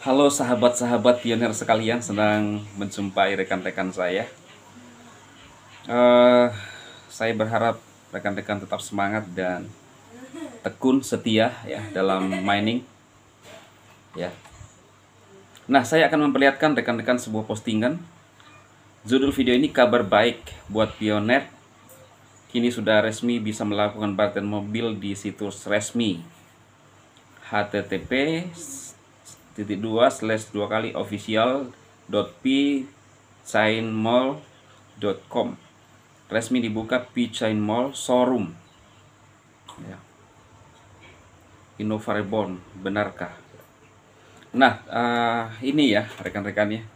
Halo sahabat-sahabat pioner sekalian, senang menjumpai rekan-rekan saya. Uh, saya berharap rekan-rekan tetap semangat dan tekun setia ya dalam mining. Ya. Nah, saya akan memperlihatkan rekan-rekan sebuah postingan. Judul video ini kabar baik buat pioner. Kini sudah resmi bisa melakukan barter mobil di situs resmi http titik dua slash dua kali official dot p dot com resmi dibuka p mall showroom ya. reborn benarkah nah uh, ini ya rekan-rekannya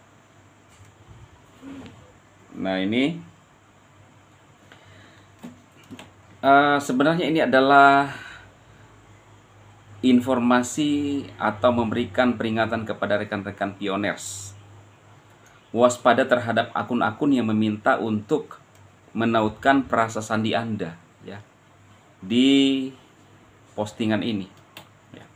nah ini uh, sebenarnya ini adalah informasi atau memberikan peringatan kepada rekan-rekan pioners. Waspada terhadap akun-akun yang meminta untuk menautkan perasa sandi Anda ya di postingan ini. Ya.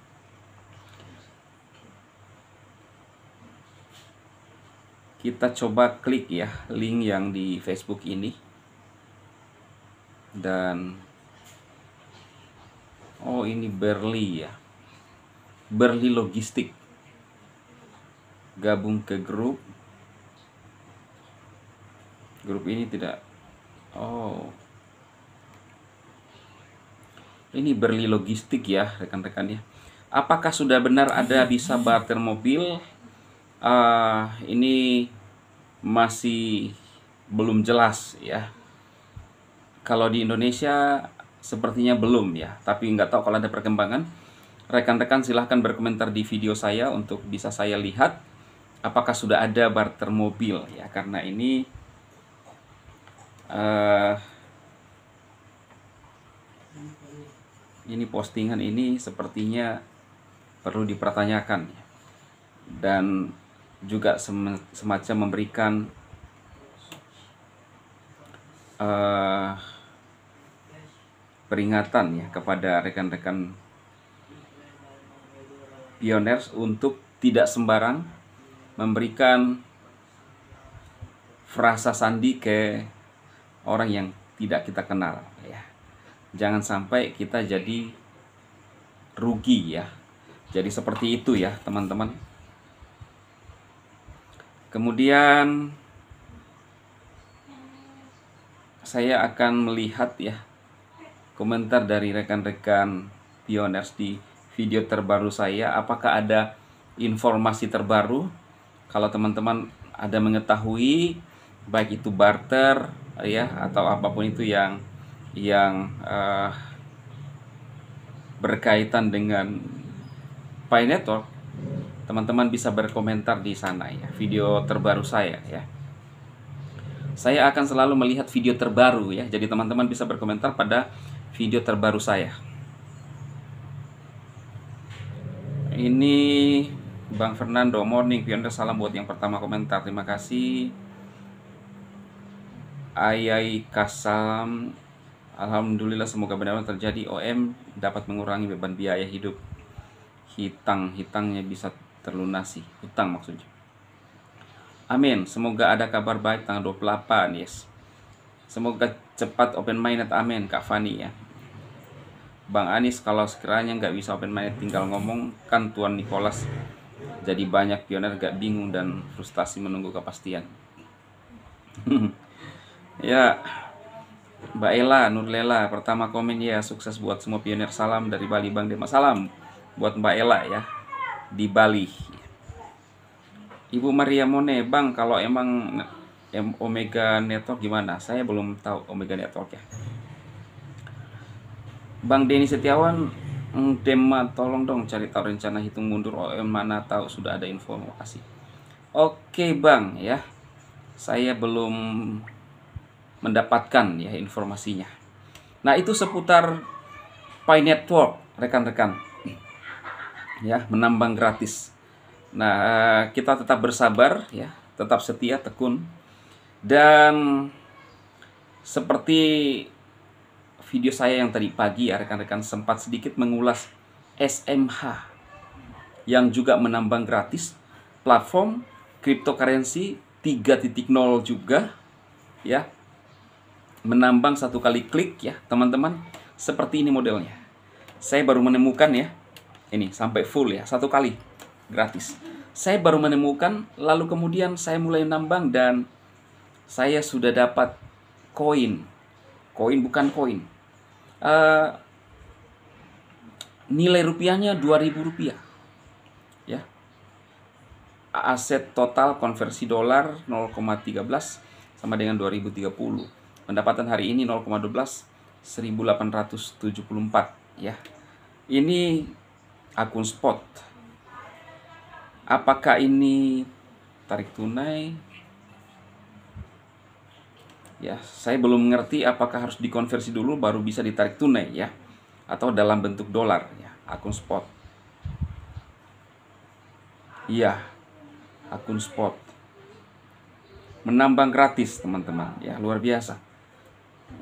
Kita coba klik ya link yang di Facebook ini dan oh ini Berli ya Berli Logistik gabung ke grup grup ini tidak oh ini Berli Logistik ya rekan-rekan ya apakah sudah benar ada bisa barter mobil uh, ah, ini masih belum jelas ya kalau di Indonesia sepertinya belum ya tapi nggak tahu kalau ada perkembangan Rekan-rekan silahkan berkomentar di video saya untuk bisa saya lihat apakah sudah ada barter mobil ya karena ini uh, ini postingan ini sepertinya perlu dipertanyakan dan juga semacam memberikan uh, peringatan ya kepada rekan-rekan pioners untuk tidak sembarang memberikan frasa sandi ke orang yang tidak kita kenal ya. Jangan sampai kita jadi rugi ya. Jadi seperti itu ya, teman-teman. Kemudian saya akan melihat ya komentar dari rekan-rekan pioners di video terbaru saya. Apakah ada informasi terbaru? Kalau teman-teman ada mengetahui baik itu barter ya atau apapun itu yang yang uh, berkaitan dengan Pi Network, teman-teman bisa berkomentar di sana ya video terbaru saya ya. Saya akan selalu melihat video terbaru ya. Jadi teman-teman bisa berkomentar pada video terbaru saya. Ini Bang Fernando Morning Pioner salam buat yang pertama komentar. Terima kasih. Ayai Kasam Alhamdulillah semoga benar-benar terjadi OM dapat mengurangi beban biaya hidup hitang-hitangnya bisa terlunasi hutang maksudnya Amin semoga ada kabar baik tanggal 28 yes semoga cepat open minded amin Kak Fani ya Bang Anies kalau sekiranya nggak bisa open minded tinggal ngomong kan Tuan Nicholas jadi banyak pioner gak bingung dan frustasi menunggu kepastian ya Mbak Ela Lela pertama komen ya sukses buat semua pioner salam dari Bali Bang Dema salam buat Mbak Ella ya di Bali Ibu Maria Mone Bang kalau emang Omega Network gimana saya belum tahu Omega Network ya Bang Denny Setiawan mm, Dema tolong dong cari tahu rencana hitung mundur OM oh, mana tahu sudah ada informasi Oke Bang ya saya belum mendapatkan ya informasinya Nah itu seputar Pi Network rekan-rekan ya menambang gratis Nah eh, kita tetap bersabar ya tetap setia tekun dan seperti video saya yang tadi pagi ya, rekan-rekan sempat sedikit mengulas SMH yang juga menambang gratis platform cryptocurrency 3.0 juga ya menambang satu kali klik ya teman-teman seperti ini modelnya saya baru menemukan ya ini sampai full ya satu kali gratis saya baru menemukan lalu kemudian saya mulai nambang dan saya sudah dapat koin koin bukan koin Eh, nilai rupiahnya 2000 rupiah ya aset total konversi dolar 0,13 sama dengan 2030 pendapatan hari ini 0,12 1874 ya ini akun spot apakah ini tarik tunai ya saya belum mengerti apakah harus dikonversi dulu baru bisa ditarik tunai ya atau dalam bentuk dolar ya akun spot iya akun spot menambang gratis teman-teman ya luar biasa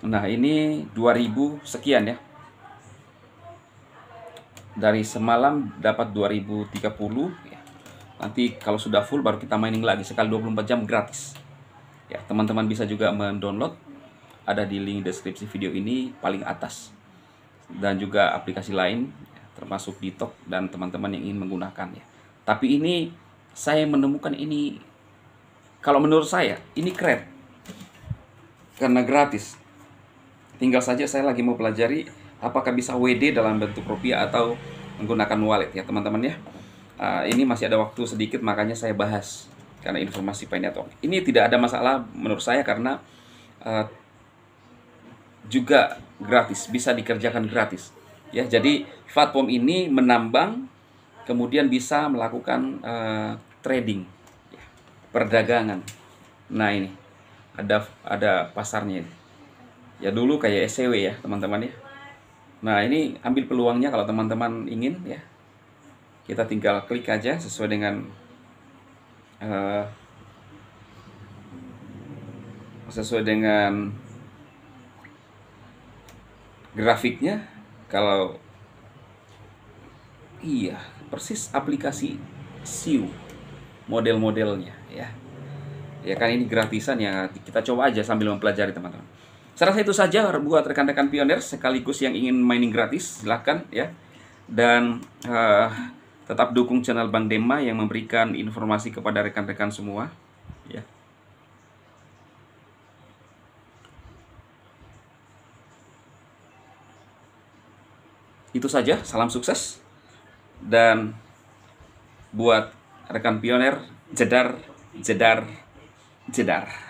nah ini 2000 sekian ya dari semalam dapat 2030 ya. nanti kalau sudah full baru kita mining lagi sekali 24 jam gratis Ya, teman-teman bisa juga mendownload ada di link deskripsi video ini paling atas. Dan juga aplikasi lain ya, termasuk Ditok dan teman-teman yang ingin menggunakan ya. Tapi ini saya menemukan ini kalau menurut saya ini keren. Karena gratis. Tinggal saja saya lagi mau pelajari apakah bisa WD dalam bentuk rupiah atau menggunakan wallet ya teman-teman ya. Uh, ini masih ada waktu sedikit makanya saya bahas karena informasi network. Ini tidak ada masalah menurut saya karena uh, juga gratis, bisa dikerjakan gratis. Ya, jadi platform ini menambang kemudian bisa melakukan uh, trading ya, perdagangan. Nah, ini ada ada pasarnya ini. Ya dulu kayak SCW e ya, teman-teman ya. Nah, ini ambil peluangnya kalau teman-teman ingin ya. Kita tinggal klik aja sesuai dengan uh, sesuai dengan grafiknya kalau iya persis aplikasi Siu model-modelnya ya ya kan ini gratisan ya kita coba aja sambil mempelajari teman-teman saya rasa itu saja buat rekan-rekan pioner sekaligus yang ingin mining gratis silahkan ya dan uh, Tetap dukung channel Bang Dema yang memberikan informasi kepada rekan-rekan semua. Ya. Itu saja, salam sukses. Dan buat rekan pioner, jedar, jedar, jedar.